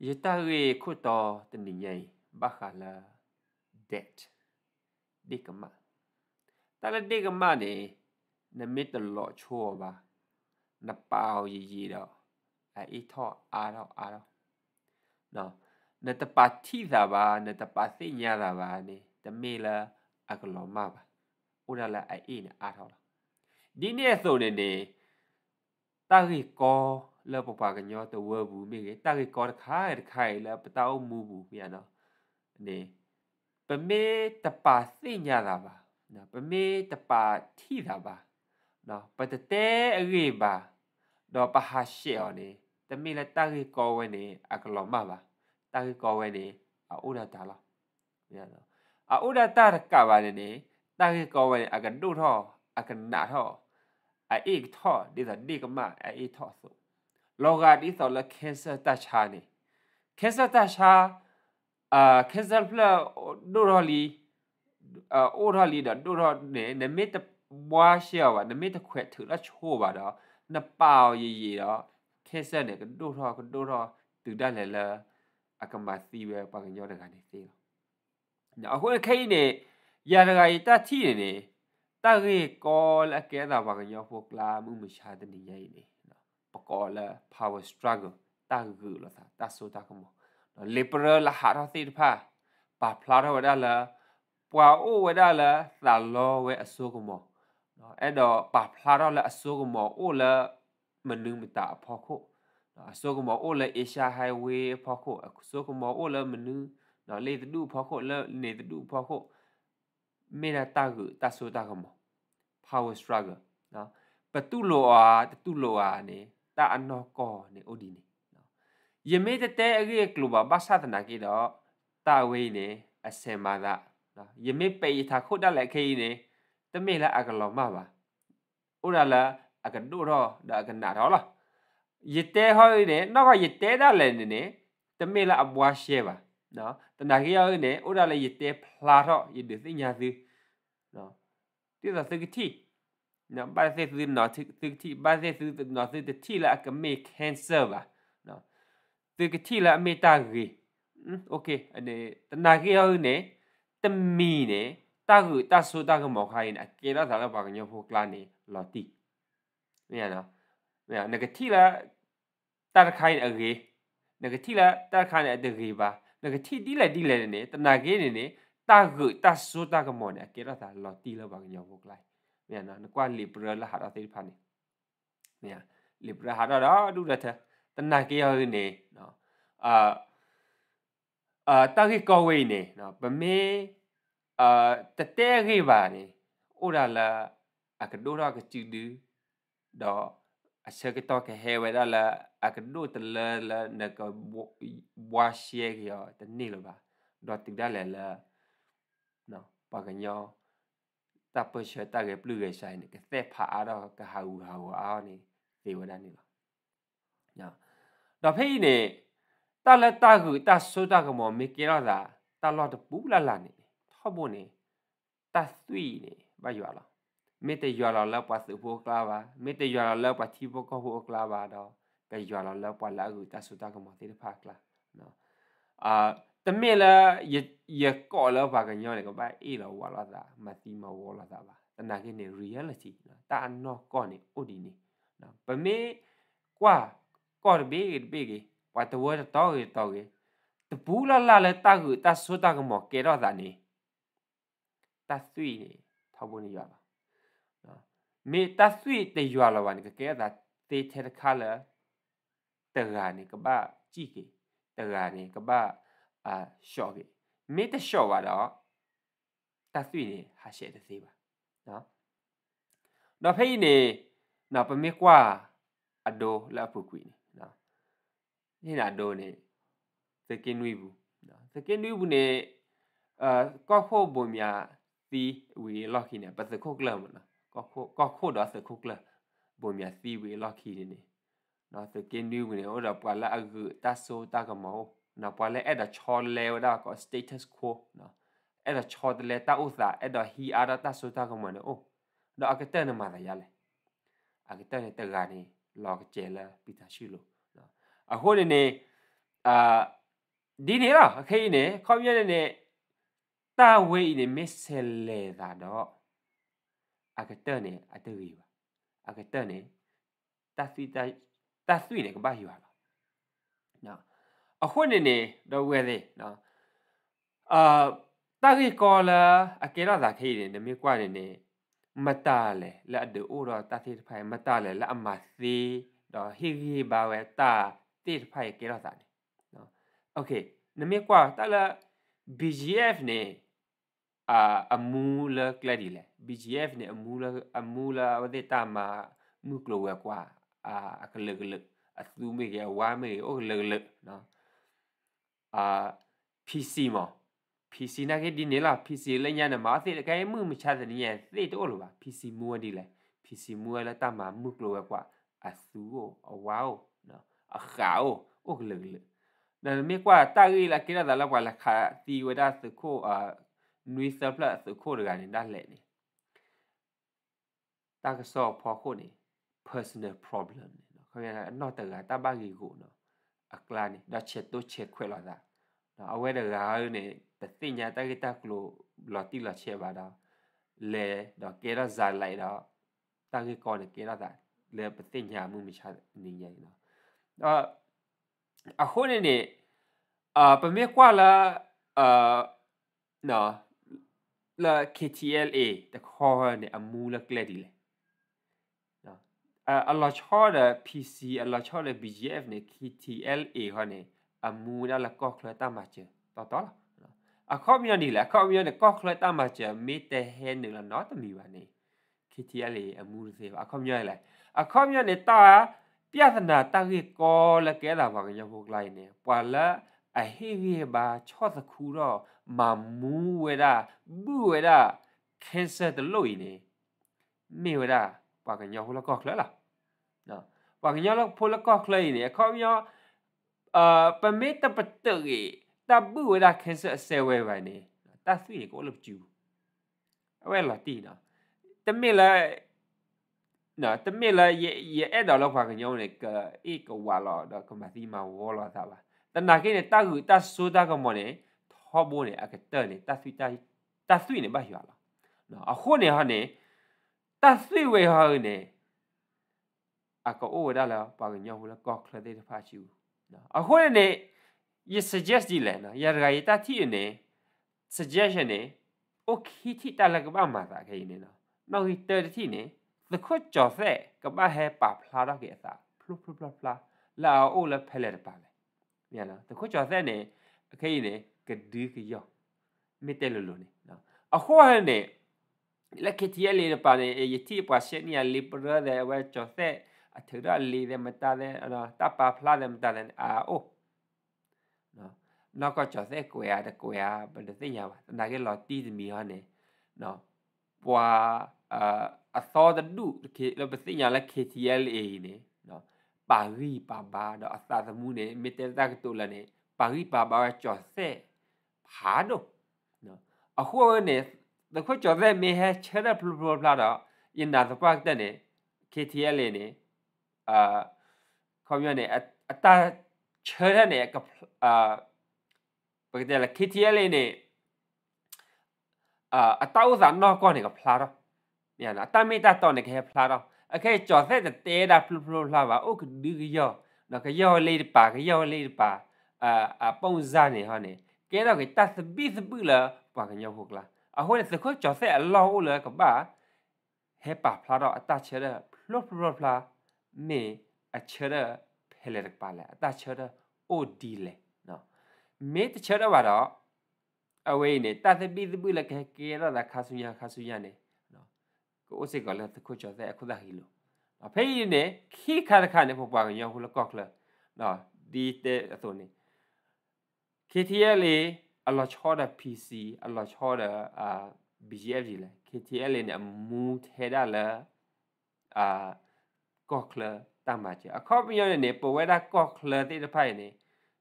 Yetare kuto teninyai bakala debt. Dikama. Tala dikama ni na mita lo chua ba. Na pao yi yi do. A ito aro aro. No. Na tapati da ba, na tapati nya da ba ni. Ta mela agloma ba. Ura la a ina aro la. Dini eso ni ni. Tari ko. လောပပကညောတဝဘူးမိကေတာကေကောတခိုင်တခိုင်လာပတောက်မူဘူးမြန်နော်အနေပမေတပါသိညာတာပါနော်ပမေတပါထိတာပါနော်ပတတဲအရေပါတော့ပဟာရှေော်နေတမိလက်တာကေကောဝဲနေအကလောမပါတာကေကောဝဲနေအိုဒတာလားမြန်နော်အိုဒတာကပါနေနေတာကေကောဝဲအကဒုထောအကနာထောအေကထောဒီသာဒီကမအေထောဆိုလောကဒီတော်လခဲဆတချာနေခဲဆတချာအာခဲဆဖလဒိုရလီအိုရလီဒိုရနေနမေတဘွားရှောပါနမေတခွဲ့ထူလချိုးပါတော့နပါရေရေတော့ခဲဆနေကဒိုရကဒိုရတူတလည်းလာအကမစီပဲပါကညောတကနေသေးတော့အခုခိုင်းနေရတကရတတိနေတရေကောလကဲတာပါကညောဖို့ကလာမှုမရှာတဲ့နေရည်နေปกอล power struggle ตากกือละตาตาสูตากมอเลเปอร์ละหาทสิพาปาพลาทวได้ละปวาโอวได้ละตาลอเวอสูกมอအဲ့တော့ပါဖလာတော့လည်းအစိုးကမောအိုလည်းမနူးမတာအဖို့ခုအစိုးကမောအိုလည်းအေရှာဟိုင်ဝေးအဖို့ခုအစိုးကမောအိုလည်းမနူးနော်လေတူဖို့ခုလည်းနေတူဖို့ခုမေရတာကတဆူတာကမော power struggle နော်ပတူလိုအားတူလိုအားနေ ta anno ko ne odini no yeme te te age kluba basatana ki do ta we ne asema da no yeme pe tha khu da le khei ne te me la agalo ma ba ora la agado ro da agana ro la yete hoi ne no ga yete da le ne ne te me la abwa she ba no tana ki yo ne ora la yete phla ro yete nya thi no ti da se ki နော်ဘာသေသူနော်တိတိဘာသေသူနော်တိတိလာကမေကန်ဆာလာနော်တိတိလာမေတာရီโอเคအနေတနာခေယောနေတမီနေတာကူတဆူတာကမောခိုင်းအကေလာသာကဘာကညိုဖိုကလာနေလော်တီမြန်နော်မြန်ငကတိလာတာခိုင်းအကေငကတိလာတာခိုင်းအတေရီပါငကတိတိလာတိလာနေတနာခေနေနေတာကူတဆူတာကမောနေအကေလာသာလော်တီလောဘာကညိုဖိုကလိုက်เนี่ยนะกว่าลิเบรละหาราติพันนี่เนี่ยลิเบรหาราดูละเถอะตนาเกียวนี่เนาะอ่าอ่าตั้งกี่กวีนี่เนาะบะเมอ่าตะเตะกี่บานี่โอราละအကဒိုရာကချီဒီဒါအစကတော့ကဟဲဝဲဒါလာအကဒိုတလလနကဘွာရှေရတနေလပါဒေါ်တိဒါလလနော်ပါကညော tapo che ta ge plu ge sai ne ke the pha a do ka ha u ha wo a ni de wo na ni lo ya da phe ni ta la ta hu ta so ta ge mo me ke ra da ta lo de pu la la ni tho bo ni ta sui ni ba yo la me te yo la la pa su bo kla ba me te yo la la pa ti bo ko ho kla ba do ke yo la la pa la hu ta so ta ge mo te pha kla no a uh, တမင်လာရကောလာဘာကညောလေကဘာအေလာဝါလာသာမတိမဝါလာသာပါတနာကိနေ reality နော်တာနောကောနေအိုဒီနေနော်ပမေကွာကောဘေဘေကေပတ်တဝတ်တော့ကေတော့ကေတပူလာလာလဲတာကူတာဆွတာကမောကေတော့သာနေတာသွီနေထောက်ဖို့နေရပါနော်မေတာသွီတေရွာလာပါနေကေတာတေထဲတခါလဲတရာနေကဘာကြည့်ကေတရာနေကဘာအာလျှော့ပြီမေတလျှော့ပါတော့တက်ဆွေနေဟာရှဲတစေးပါနော်တော့ဖိနေနော်ပမေကွာအဒိုလာဖူကွီနေနော်နေနာဒိုနေစကင်နွေဘူးနော်စကင်နွေဘူးနေအာကော့ခိုဘုံမြာသီဝီလော်ခီနေပစခုတ်ကလမနော်ကော့ခိုကော့ခိုတော့စခုတ်ကလဘုံမြာသီဝီလော်ခီနေနော်စကင်နွေဘူးနေဟောတော့ပလာအဂူတဆိုတကမောနော်ပွာလဲအဲ့ဒါချော်လဲဒါကော status quo နော်အဲ့ဒါချော်တလဲတာဥသာအဲ့ဒါဟီအာတာဆိုတာကမနော်အိုနော်အကတဲ့နမှာရလဲအကတဲ့တကနေလောကကျဲလာပိတာရှိလို့နော်အခုနေနေအာဒီနေလားအခေးနေခေါင်းရနေနေတာဝေးနေမစ်ဆယ်လေတာတော့အကတဲ့နေအတူကြီးပါအကတဲ့နေတသီတသီနေကဘာယူလာနော်အခွင့်နေနေတော့ဝဲသေးနော်အာတာဂီကောလာအကေရသာခေးနေနမြကွာနေနေမတားလေလက်ဒူအိုတော့တာသေးဖိုင်မတားလေလက်အမသေးတော့ဟီဂီဘာဝဲတာတေဖိုင်ကေရသာနေနော်โอเคနမြကွာတာလာ BGF နေအာအမူလကလဒီလေ BGF နေအမူလအမူလဝဒေတာမာမူကလိုဝဲကွာအာအကလကလအသူမေကဝါမေအိုကလကလနော်อ่า PC มอ PC นะเกดิเนล่ะ PC เล่นยานะมาสิไกมือมชาสนี่ยสิโตหรอวะ PC มัวดิแหละ PC มัวแล้วตามามึกโลกว่าอาซูโออวาวเนาะอาขาวโอ้เหลือนั่นไม่กว่าตาอีละกิระดาละกว่าละคาตีวดาสุโคอ่านุยเซฟละสุโคดกันนี่ด้านแหละนี่ตากสอบพอโคนี่ personal problem เนาะเขาเรียกว่า not ตะกาตาบากีโกเนาะอกลานี่ดาเชตโตเชควยลอดาเอาไว้เดราวเนี่ยปฏิญญาตกิตากลูลอติลอเชบาดาเลดอกเกราซาไลดาตากิกอเนี่ยเกราดาเลปฏิญญามุมิชานี่ใหญ่เนาะเอ่ออะคนเนี่ยอ่าปะเมกว่าละเอ่อเนาะละ KTLA ตะคอเนี่ยอมูละเกลดีเลยအလောချောတဲ့ PC အလောချောတဲ့ BGF နဲ့ KTLA ဟောနေအမူနာလကောက်ခလတာမချေတော်တော်အခေါ်မြန်ဒီလားခေါ်မြန်ဒီကောက်ခလတာမချေမေတဟဲနေလားနော်တမီပါနေ KTLA အမူစေပါအခေါ်မြန်လားအခေါ်မြန်နေတာပြဿနာတကြီးကောလကဲလာပါကရဖို့လိုက်နေပွာလာအဟိဝေဘာချော့သခုတော့မမူဝေရာဘူဝေရာခင်းဆက်တလို့နေမေဝေရာပါကညောဟလကောက်ခလလားနော်ပါကညာလောက်ဖိုလကော့ခလေးနေခေါမျောအာပမေတပတရီတဘူဝဒခင်ဆဆဲဝဲပါနေတသီကိုလို့ကျူအဝဲလာတီနော်တမီလာနော်တမီလာရဲ့ရဲ့အဲ့တော်လောက်ပါကညောင်းနေကအေကဝါလာတော့ကမသီမဝေါ်လာတာပါတနာကိနေတကူတဆူတာကမောနေထောဘိုးနေအကတဲနေတသီတတသီနေဘာရွာလာနော်အခုနေဟာနေတသီဝဲဟာနေအကောဝဒါလာပါကညောဟူလာကောက်ခလတဲ့ဖာချူနော်အခုနေ you suggest ဒီလဲနော်ရရရတာတီနေ suggestion နေ okay တီတလကဘာမှာတာခိုင်းနေနော်နောက်ဟိတဲ့တီနေ the court ကြော်ဆက်ကဘာဟဲပါဖလာတော့ကေအသာဖလုဖလုဖလာလာအိုလာဖဲလက်ပါလဲမြန်နော် the court ကြော်ဆက်နေအခိုင်းနေကဒူးကယောမေတဲလိုလိုနေနော်အခုဟဲနေလက်ခတီရလေပါနေယတီပါရှက်နီယာလီပရတဲ့ဝဲကြော်ဆက်အထရလီတဲ့မတတဲ့နော်တပါဖလာတဲ့မတတဲ့အာအိုနော်နောက်ကကြောစဲကိုရတဲ့ကိုရဘယ်လိုသိရပါနာကေလော်တီးသမီဟောနေနော်ပွာအာအသောတဒုကေလောပသိညာလက် KTLA နေနော်ပါရီပါဘာတော့အသာသမှုနေမေတ္တာကတူလာနေပါရီပါဘာကြောစဲဖာတော့နော်အခုနေတခွကြောစဲမေဟဲချဲတဲ့ဘလဘလတော့ယင်နာသပတ်တဲ့နေ KTLA နေအာခေါ်ပြောနေအတာချရတဲ့အာပကတိလာ KTL နေအာအတောက်စားနော်ကောနေကဖလာတော့မြန်လားတမိတတော့နေခဲဖလာတော့အခဲကြော်ဆက်တဲတာဖလူဖလူလာပါဥကဒီရောနော်ကရောလေးပါကရောလေးပါအာအပုံစံနေဟောနေကဲတော့ကတသပိသပူလာပါကညောဟုတ်လားအဟိုနေစခွကြော်ဆက်အလောဦးလေကပါဟဲပါဖလာတော့အတချရဖလူဖလူဖလာမေအချရဖဲလက်ပါလေအတချရအိုဒီလေနော်မေတချရပါတော့အဝေးနေတသပိသပိလကကေရတာခါဆူရခါဆူရနေနော်ကိုအစစ်ကလည်းသခုချောတဲ့အခုသာဟီလိုအဖေးနေခိခါတခါနေပေါ်ပါကညဟူလကောက်လာနော်ဒီတဲ့အစုံနေ KTL အလောချောတာ PC အလောချောတာအာ BGF ကြီးလေ KTL နဲ့အမူထဲတာလာအာကော့ခလတမ္ဘာချေအခေါ်ပြောနေပဝဲတာကော့ခလတိတဖိုင် နေ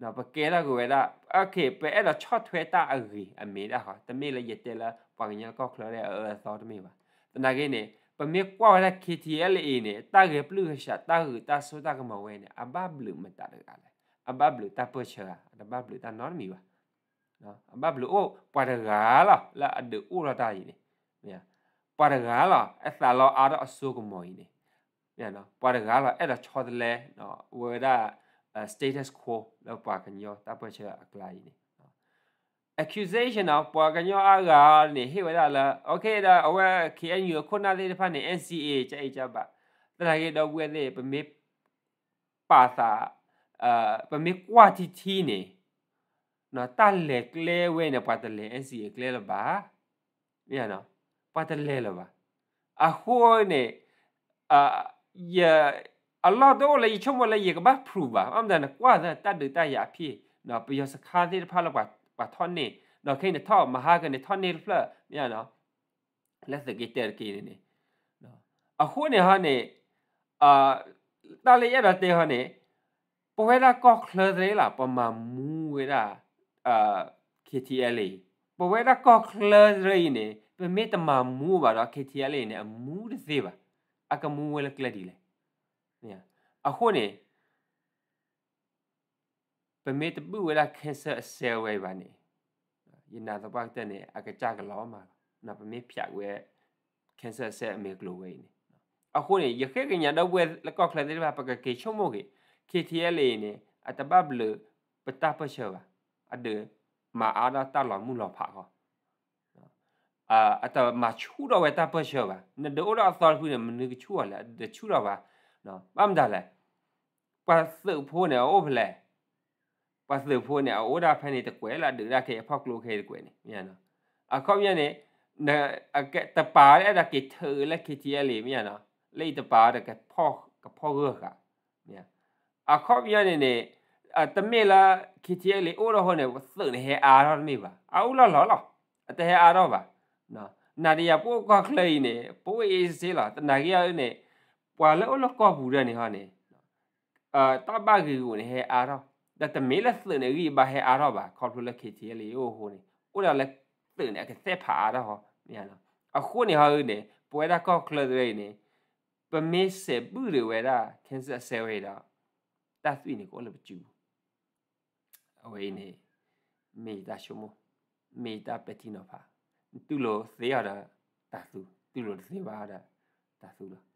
နော်ပကဲလာကွယ်တာအခေပဲအဲ့တော့ချော့ထွဲတာအကြီးအမေတာဟာတမေလည်းရတဲ့လားပါညာကော့ခလရဲ့အဲသောတမေပါတနာကင်းနေပမေကွာရ KTL အင်းတာဂေပလူရှာတာဂူတာဆိုတာကမဝဲနေအဘဘလူမတာတကလည်းအဘဘလူတာပချာအဘဘလူတာနော်မီပါနော်အဘဘလူအိုပါရဂါလာလာအဒူရတာယင်းနေမြပါရဂါလာအသလာအာရအဆုကမောယင်းနေเนี่ยเนาะปาดกาละเอดชอดแลเนาะเวดา status quo แล้วปากันยอตาเปเชอกลายนี่ accusation of ปากันยออารานี่เฮวดาละโอเคดาเอาว่า KNU คนน่ะได้พันนี่ NCA จะไอ้จับะตะไกดอกเวเลยปะเมปาสาเอ่อปะเมกว่าที่ที่นี่နော်တလက်ကလဲဝဲနေပတ်တယ်အစီကလဲလပါမြန်နော်ပတ်တယ်လပါအဟိုးနေအာอัลลอฮ์ตัวเลยชมว่าเลยกับบ้าพรูบ่าอ้อมดันกว่าจะตัดดื้อตายาพี่เนาะไปยศคาที่พาลกว่าว่าท่อนนี่เนาะแค่เนี่ยท่อมาหากันเนี่ยท่อนนี่เพื่อเนี่ยเนาะလက်စကေတဲကေနေနော်အခုနေဟာနေအာတာလေရတဲ့ဟာနေပွဲလာကော့ခလရဲလာပမမူဝေရာအာ KTL ပွဲလာကော့ခလရဲနေပမေတမမူပါတော့ KTL နေအမူတစ်စေးပါအကမူဝဲလကလက်ဒီလေเนี่ยအခုနေပမေတပုဝဲလာကန်ဆာဆဲဝဲပါနေယနာတပတ်တဲ့နေအကကြကလောမှာနာပမေဖြတ်ဝဲကန်ဆာဆဲအမေကလိုဝဲနေအခုနေရခဲကညာတော့ဝဲလကောက်ခလတဲ့ဘာပကကေချုံမိုကေ KTL နေအတဘဘလပတပချောပါအဒေမာအာဒတာလောမှုလောဖာခော a ata machuro wa ta pashoba na de ora thar pu ne ni chu ala de chu ra ba no bam da la pa se phu ne o phle pa se phu ne o da phan ne de kwe la de ra ke phok lo ke de kwe ne ya no a kho ya ne na a ke ta pa le da ke thơ la ke ti le ya no le ta pa da ke phok ke phok ro ka ya a kho ya ne ne a ta me la ke ti le o ro ho ne se ne he a ro ne ba a u la lo lo a ta he a ro ba နော်နာရီယာပိုကခလေနေပိုအေးစေလာတနာရီယာနေပွာလောလကောဘူးရနေဟာနေအာတဘဂီကိုနေဟဲအာရောဒါတမေလသနေရီဘာဟဲအာရောဘာခေါ်ထူလက်ခေတီလေဟိုဟိုနေဥရလက်တင်အကသက်ဖာအာရောမြန်လားအခုနေဟာနေပွဲတာကောခလေရေနေပမေစေဘူးရဝဲတာခင်းဆက်ဆဲဝဲတာတတ်သိနေကိုလည်းမကြည့်ဘူးအဝေးနေမေတာရှုံမေတာပတိနောဖာသူ့လိုစေရတာတာသူသူ့လိုစေပါတာတာသူလား